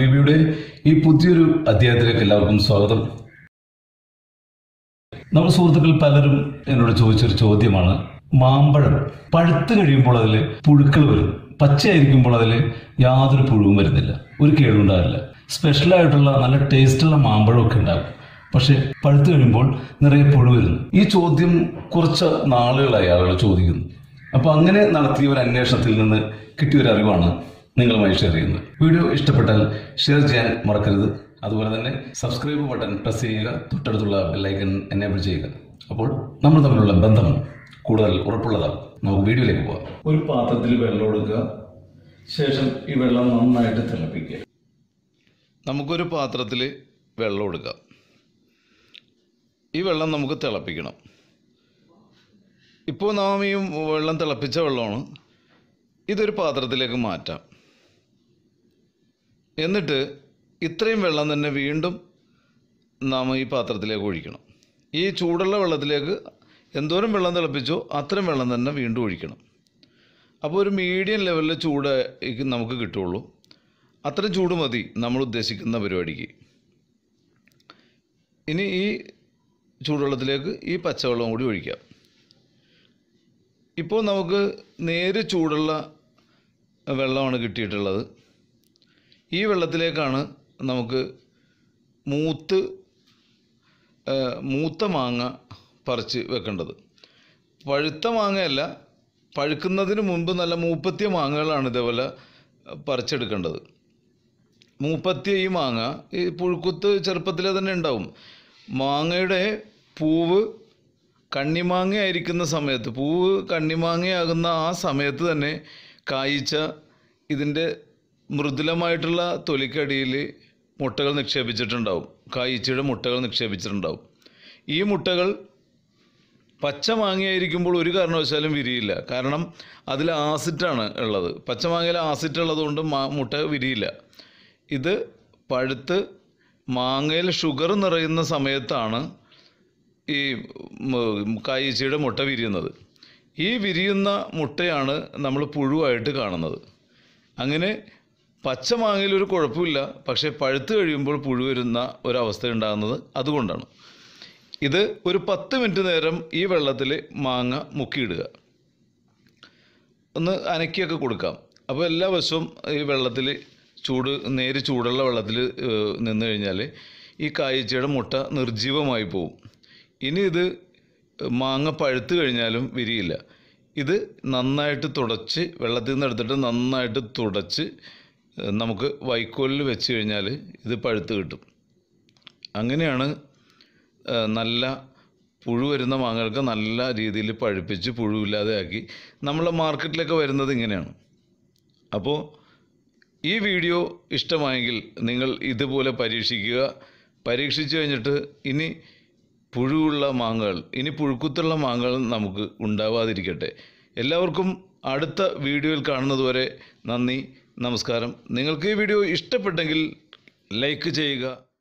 ബീബിയുടെ ഈ പുതിയൊരു അധ്യായത്തിലേക്ക് എല്ലാവർക്കും സ്വാഗതം നമ്മുടെ സുഹൃത്തുക്കൾ പലരും എന്നോട് ചോദിച്ചൊരു ചോദ്യമാണ് മാമ്പഴം പഴുത്ത് കഴിയുമ്പോൾ അതിൽ പുഴുക്കൾ വരും പച്ചയായിരിക്കുമ്പോൾ അതിൽ യാതൊരു പുഴുവും വരുന്നില്ല ഒരു കേടുണ്ടാവില്ല സ്പെഷ്യലായിട്ടുള്ള നല്ല ടേസ്റ്റുള്ള മാമ്പഴമൊക്കെ ഉണ്ടാകും പക്ഷെ പഴുത്ത് കഴിയുമ്പോൾ നിറയെ പുഴു വരുന്നു ഈ ചോദ്യം കുറച്ച് നാളുകളായി ആളുകൾ ചോദിക്കുന്നു അപ്പോൾ അങ്ങനെ നടത്തിയ ഒരു അന്വേഷണത്തിൽ നിന്ന് കിട്ടിയ ഒരു അറിവാണ് നിങ്ങളുമായി ഷെയർ ചെയ്യുന്നത് വീഡിയോ ഇഷ്ടപ്പെട്ടാൽ ഷെയർ ചെയ്യാൻ മറക്കരുത് അതുപോലെ തന്നെ സബ്സ്ക്രൈബ് ബട്ടൺ പ്രസ് ചെയ്യുക തൊട്ടടുത്തുള്ള ബെല്ലൈക്കൺ എനേബിൾ ചെയ്യുക അപ്പോൾ നമ്മൾ തമ്മിലുള്ള ബന്ധം കൂടുതൽ ഉറപ്പുള്ളതാകും നമുക്ക് വീഡിയോയിലേക്ക് പോവാം ഒരു പാത്രത്തിൽ വെള്ളം എടുക്കുക ശേഷം ഈ വെള്ളം നന്നായിട്ട് തിളപ്പിക്കുക നമുക്കൊരു പാത്രത്തിൽ വെള്ളം എടുക്കാം ഈ വെള്ളം നമുക്ക് തിളപ്പിക്കണം ഇപ്പോൾ നാം ഈ വെള്ളം തിളപ്പിച്ച വെള്ളമാണ് ഇതൊരു പാത്രത്തിലേക്ക് മാറ്റാം എന്നിട്ട് ഇത്രയും വെള്ളം തന്നെ വീണ്ടും നാം ഈ പാത്രത്തിലേക്ക് ഒഴിക്കണം ഈ ചൂടുള്ള വെള്ളത്തിലേക്ക് എന്തോരം വെള്ളം തിളപ്പിച്ചോ അത്രയും വെള്ളം തന്നെ വീണ്ടും ഒഴിക്കണം അപ്പോൾ ഒരു മീഡിയം ലെവലിൽ ചൂട് നമുക്ക് കിട്ടുള്ളൂ അത്രയും ചൂട് മതി നമ്മൾ ഉദ്ദേശിക്കുന്ന പരിപാടിക്ക് ഇനി ഈ ചൂടുവെള്ളത്തിലേക്ക് ഈ പച്ചവെള്ളം കൂടി ഒഴിക്കാം ഇപ്പോൾ നമുക്ക് നേര് ചൂടുള്ള വെള്ളമാണ് കിട്ടിയിട്ടുള്ളത് ഈ വെള്ളത്തിലേക്കാണ് നമുക്ക് മൂത്ത് മൂത്ത മാങ്ങ പറിച്ച് വെക്കേണ്ടത് പഴുത്ത മാങ്ങയല്ല പഴുക്കുന്നതിന് മുൻപ് നല്ല മൂപ്പത്തിയ മാങ്ങകളാണ് ഇതേപോലെ പറിച്ചെടുക്കേണ്ടത് മൂപ്പത്തിയ ഈ മാങ്ങ ഈ പുഴുക്കുത്ത് ചെറുപ്പത്തിലെ തന്നെ ഉണ്ടാവും മാങ്ങയുടെ പൂവ് കണ്ണിമാങ്ങയായിരിക്കുന്ന സമയത്ത് പൂവ് കണ്ണിമാങ്ങയാകുന്ന ആ സമയത്ത് തന്നെ കായ്ച്ച ഇതിൻ്റെ മൃദുലമായിട്ടുള്ള തൊലിക്കടിയിൽ മുട്ടകൾ നിക്ഷേപിച്ചിട്ടുണ്ടാവും കായ്ച്ചയുടെ മുട്ടകൾ നിക്ഷേപിച്ചിട്ടുണ്ടാവും ഈ മുട്ടകൾ പച്ച മാങ്ങയായിരിക്കുമ്പോൾ ഒരു കാരണവശാലും വിരിയില്ല കാരണം അതിൽ ആസിഡാണ് ഉള്ളത് പച്ച മാങ്ങയിൽ ആസിഡ് ഉള്ളതുകൊണ്ട് മുട്ട വിരിയില്ല ഇത് പഴുത്ത് മാങ്ങയിൽ ഷുഗർ നിറയുന്ന സമയത്താണ് ഈ കായ്ച്ചയുടെ മുട്ട വിരിയുന്നത് ഈ വിരിയുന്ന മുട്ടയാണ് നമ്മൾ പുഴുവായിട്ട് കാണുന്നത് അങ്ങനെ മാങ്ങയിൽ ഒരു കുഴപ്പമില്ല പക്ഷേ പഴുത്ത് കഴിയുമ്പോൾ പുഴു വരുന്ന ഒരവസ്ഥ ഉണ്ടാകുന്നത് അതുകൊണ്ടാണ് ഇത് ഒരു പത്ത് മിനിറ്റ് നേരം ഈ വെള്ളത്തിൽ മാങ്ങ മുക്കിയിടുക ഒന്ന് അനക്കിയൊക്കെ കൊടുക്കാം അപ്പോൾ എല്ലാ വശവും ഈ വെള്ളത്തിൽ ചൂട് നേര് ചൂടുള്ള വെള്ളത്തിൽ നിന്ന് കഴിഞ്ഞാൽ ഈ കായ്ച്ചയുടെ മുട്ട നിർജീവമായി പോകും ഇനി ഇത് മാങ്ങ പഴുത്ത് കഴിഞ്ഞാലും വിരിയില്ല ഇത് നന്നായിട്ട് തുടച്ച് വെള്ളത്തിൽ നിന്ന് എടുത്തിട്ട് നന്നായിട്ട് തുടച്ച് നമുക്ക് വൈക്കോലിൽ വെച്ച് കഴിഞ്ഞാൽ ഇത് പഴുത്ത് കിട്ടും അങ്ങനെയാണ് നല്ല പുഴു വരുന്ന മാങ്ങകൾക്ക് നല്ല രീതിയിൽ പഴുപ്പിച്ച് പുഴുവില്ലാതെ ആക്കി നമ്മളെ മാർക്കറ്റിലൊക്കെ വരുന്നത് ഇങ്ങനെയാണ് അപ്പോൾ ഈ വീഡിയോ ഇഷ്ടമായെങ്കിൽ നിങ്ങൾ ഇതുപോലെ പരീക്ഷിക്കുക പരീക്ഷിച്ച് കഴിഞ്ഞിട്ട് ഇനി പുഴുവുള്ള മാങ്ങകൾ ഇനി പുഴുക്കുത്തുള്ള മാങ്ങകൾ നമുക്ക് ഉണ്ടാവാതിരിക്കട്ടെ എല്ലാവർക്കും അടുത്ത വീഡിയോയിൽ കാണുന്നതുവരെ നന്ദി നമസ്കാരം നിങ്ങൾക്ക് ഈ വീഡിയോ ഇഷ്ടപ്പെട്ടെങ്കിൽ ലൈക്ക് ചെയ്യുക